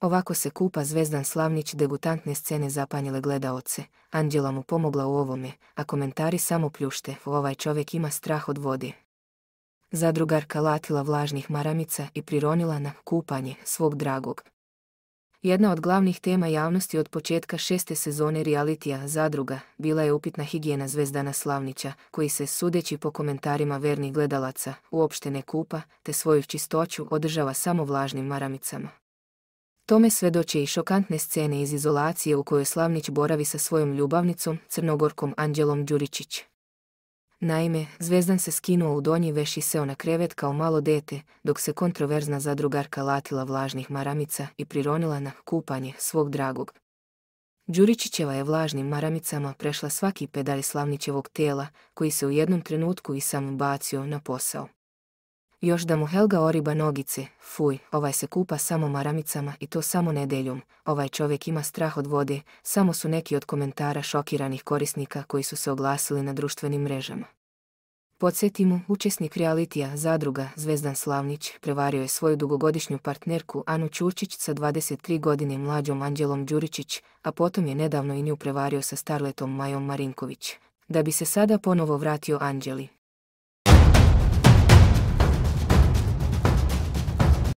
Ovako se kupa Zvezdan Slavnić debutantne scene zapanjile gledaoce. Anđela mu pomogla u ovome, a komentari samo pljušte, ovaj čovjek ima strah od vode. Zadrugarka latila vlažnih maramica i prironila na kupanje svog dragog. Jedna od glavnih tema javnosti od početka šeste sezone realitija Zadruga bila je upitna higijena Zvezdana Slavnića, koji se, sudeći po komentarima vernih gledalaca, uopšte ne kupa, te svoju čistoću održava samo vlažnim maramicama. Tome svedoče i šokantne scene iz izolacije u kojoj Slavnić boravi sa svojom ljubavnicom, crnogorkom Anđelom Đuričić. Naime, Zvezdan se skinuo u donji veš i seo na krevet kao malo dete, dok se kontroverzna zadrugarka latila vlažnih maramica i prironila na kupanje svog dragog. Đuričićeva je vlažnim maramicama prešla svaki pedalj Slavnićevog tela, koji se u jednom trenutku i sam bacio na posao. Još da mu Helga oriba nogici, fuj, ovaj se kupa samo maramicama i to samo nedeljom, ovaj čovjek ima strah od vode, samo su neki od komentara šokiranih korisnika koji su se oglasili na društvenim mrežama. Podsjetimo, učesnik realitija zadruga Zvezdan Slavnić prevario je svoju dugogodišnju partnerku Anu Ćurčić sa 23 godine mlađom Anđelom Đuričić, a potom je nedavno i nju prevario sa starletom Majom Marinković. Da bi se sada ponovo vratio Anđeli,